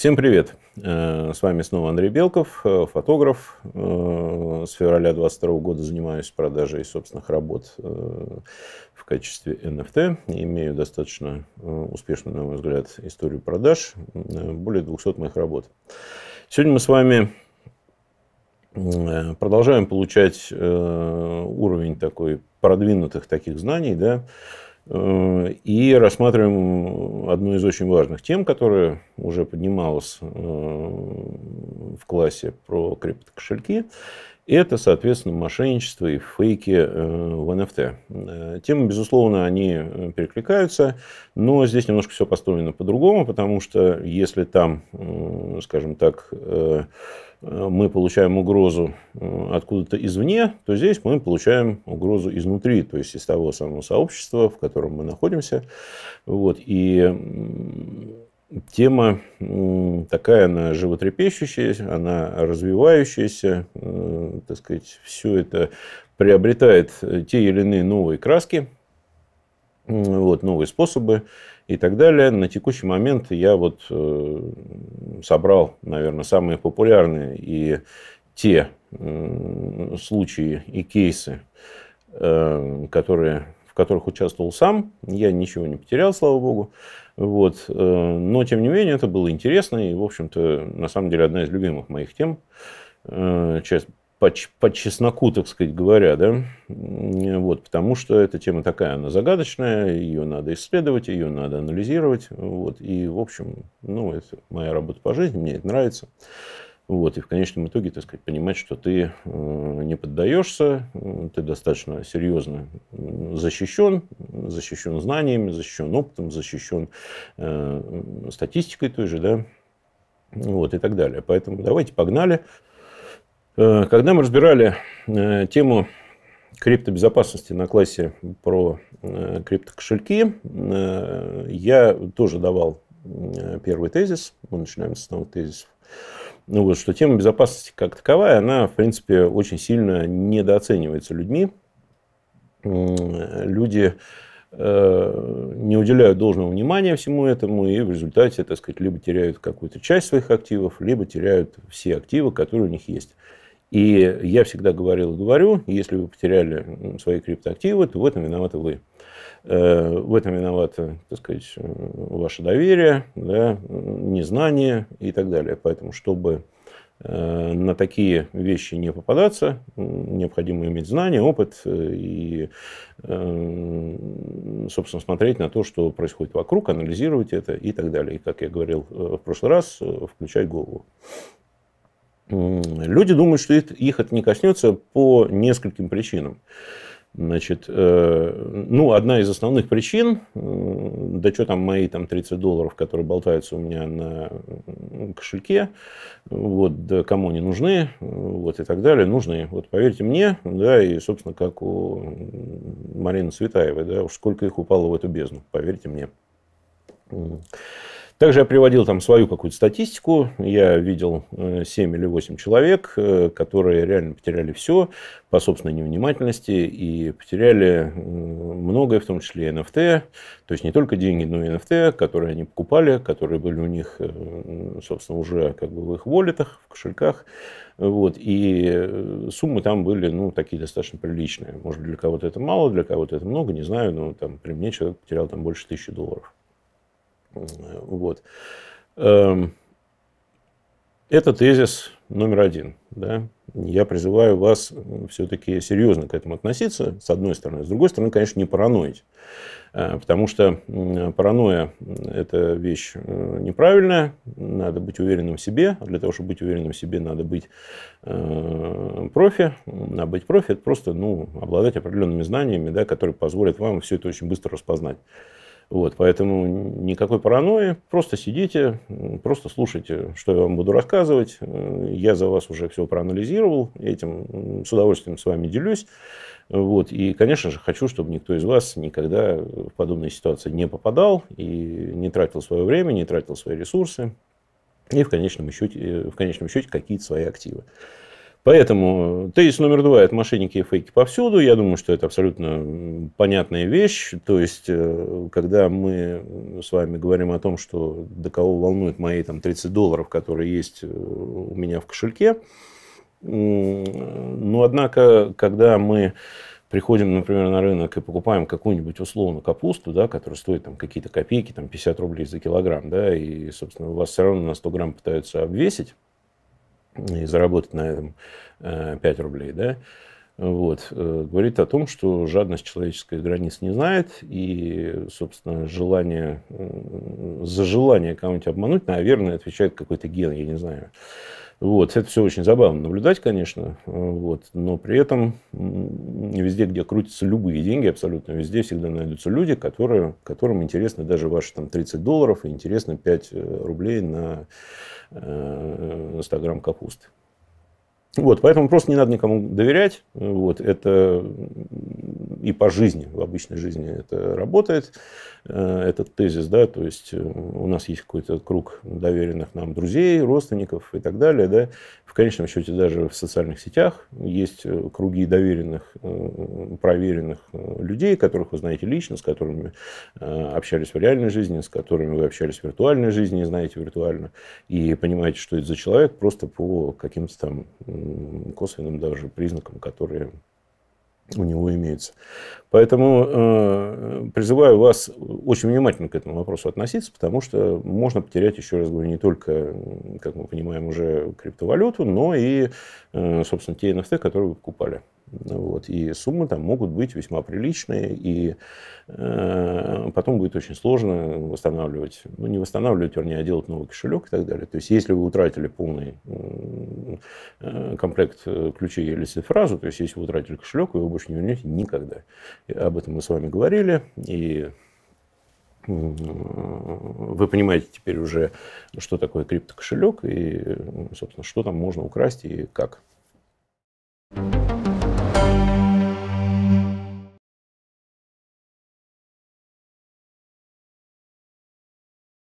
Всем привет! Э, с вами снова Андрей Белков, э, фотограф. Э, с февраля 2022 года занимаюсь продажей собственных работ в качестве NFT. Имею достаточно успешную, на мой взгляд, историю продаж. Более 200 моих работ. Сегодня мы с вами продолжаем получать уровень такой продвинутых таких знаний, да, Э, и рассматриваем одну из очень важных тем, которая уже поднималась э, в классе про криптокошельки. Это, соответственно, мошенничество и фейки э, в NFT. Темы, безусловно, они перекликаются, но здесь немножко все построено по-другому, потому что если там, скажем так, Э, мы получаем угрозу э, откуда-то извне, то здесь мы получаем угрозу изнутри, то есть из того самого сообщества, в котором мы находимся. Вот. И тема такая, она животрепещущая, она развивающаяся, э, так сказать, все это приобретает те или иные новые краски, вот, новые способы и так далее. На текущий момент я вот э, собрал, наверное, самые популярные и те случаи и кейсы, э, которые, в которых участвовал сам. Я ничего не потерял, слава богу. Вот. Э, но, тем не менее, это было интересно и, в общем-то, на самом деле, одна из любимых моих тем. Часть по, по чесноку, так сказать говоря, да, вот, потому что эта тема такая, она загадочная, ее надо исследовать, ее надо анализировать, вот, и, в общем, ну, это моя работа по жизни, мне это нравится, вот, и в конечном итоге, так сказать, понимать, что ты э, не поддаешься, ты достаточно серьезно защищен, защищен знаниями, защищен опытом, защищен э, статистикой той же, да, вот, и так далее. Поэтому давайте погнали. Э, когда мы разбирали э, тему криптобезопасности на классе про э, криптокошельки, я тоже давал первый тезис. Мы начинаем с основных тезиса, Ну вот, что тема безопасности как таковая, она, в принципе, очень сильно недооценивается людьми. Люди не уделяют должного внимания всему этому и в результате, так сказать, либо теряют какую-то часть своих активов, либо теряют все активы, которые у них есть. И я всегда говорил и говорю, если вы потеряли свои криптоактивы, то в этом виноваты вы. Э, в этом виноваты, так сказать, э, ваше доверие, да, незнание и так далее. Поэтому, чтобы э, на такие вещи не попадаться, необходимо иметь знания, опыт и, эм, собственно, смотреть на то, что происходит вокруг, анализировать это и так далее. И, как я говорил в прошлый раз, включать голову. Люди думают, что их, их это не коснется по нескольким причинам. Значит, э, ну, одна из основных причин, да что там мои там 30 долларов, которые болтаются у меня на кошельке, вот, да кому они нужны, вот, и так далее, нужны, вот, поверьте мне, да, и, собственно, как у Марины Светаевой, да, уж сколько их упало в эту бездну, поверьте мне. Также я приводил там свою какую-то статистику. Я видел 7 э, или 8 человек, э, которые реально потеряли все по собственной невнимательности и потеряли э, многое, в том числе и NFT. То есть не только деньги, но и NFT, которые они покупали, которые были у них, собственно, уже как бы в их волетах, в кошельках. Вот. И суммы там были ну, такие достаточно приличные. Может, для кого-то это мало, для кого-то это много, не знаю, но там, при мне человек потерял там больше тысячи долларов. Вот. Эм, это тезис номер один. Да? Я призываю вас все-таки серьезно к этому относиться, с одной стороны. С другой стороны, конечно, не параноить. Э, потому что паранойя – это вещь э, неправильная. Надо быть уверенным в себе. для того, чтобы быть уверенным в себе, надо быть э, профи. А быть профи – это просто ну, обладать определенными знаниями, да, которые позволят вам все это очень быстро распознать. Вот, поэтому никакой паранойи. Просто сидите, просто слушайте, что я вам буду рассказывать. Э, я за вас уже все проанализировал. Этим с удовольствием с вами делюсь. Вот, и, конечно же, хочу, чтобы никто из вас никогда в подобные ситуации не попадал и не тратил свое время, не тратил свои ресурсы и в конечном счете, э, в конечном счете какие-то свои активы. Поэтому э, тезис номер два – это мошенники и фейки повсюду. Я думаю, что это абсолютно понятная вещь. То есть, э, когда мы э, с вами говорим о том, что до кого волнуют мои там, 30 долларов, которые есть у меня в кошельке, но, однако, когда мы приходим, например, на рынок и покупаем какую-нибудь условно капусту, да, которая стоит там какие-то копейки, там 50 рублей за килограмм, да, и, собственно, вас все равно на 100 грамм пытаются обвесить, и заработать на этом 5 э, рублей, да, вот, э, говорит о том, что жадность человеческих границ не знает, и, собственно, желание, за желание кого-нибудь обмануть, наверное, отвечает какой-то ген, я не знаю. Вот. Это все очень забавно наблюдать, конечно, э, вот. но при этом везде, где крутятся любые деньги, абсолютно везде всегда найдутся люди, которые, которым интересны даже ваши там, 30 долларов и интересно 5 э, рублей на 100 э, грамм капусты. Вот, поэтому просто не надо никому доверять. Вот, это и по жизни, в обычной жизни это работает, э, этот тезис, да, то есть э, у нас есть какой-то круг доверенных нам друзей, родственников и так далее, да, в конечном счете даже в социальных сетях есть э, круги доверенных, проверенных людей, которых вы знаете лично, с которыми общались в реальной жизни, с которыми вы общались в виртуальной жизни, знаете виртуально, и понимаете, что это за человек просто по каким-то там косвенным даже признакам, которые у него имеется. Поэтому э, призываю вас очень внимательно к этому вопросу относиться, потому что можно потерять, еще раз говорю, не только, как мы понимаем, уже криптовалюту, но и, э, собственно, те NFT, которые вы покупали. Вот. И суммы там могут быть весьма приличные, и э, потом будет очень сложно восстанавливать, ну не восстанавливать, вернее, а делать новый кошелек и так далее. То есть если вы утратили полный э, комплект э, ключей или цифразу, то есть если вы утратили кошелек, вы его больше не вернете никогда. И об этом мы с вами говорили, и вы понимаете теперь уже, что такое криптокошелек и, собственно, что там можно украсть и как. thank you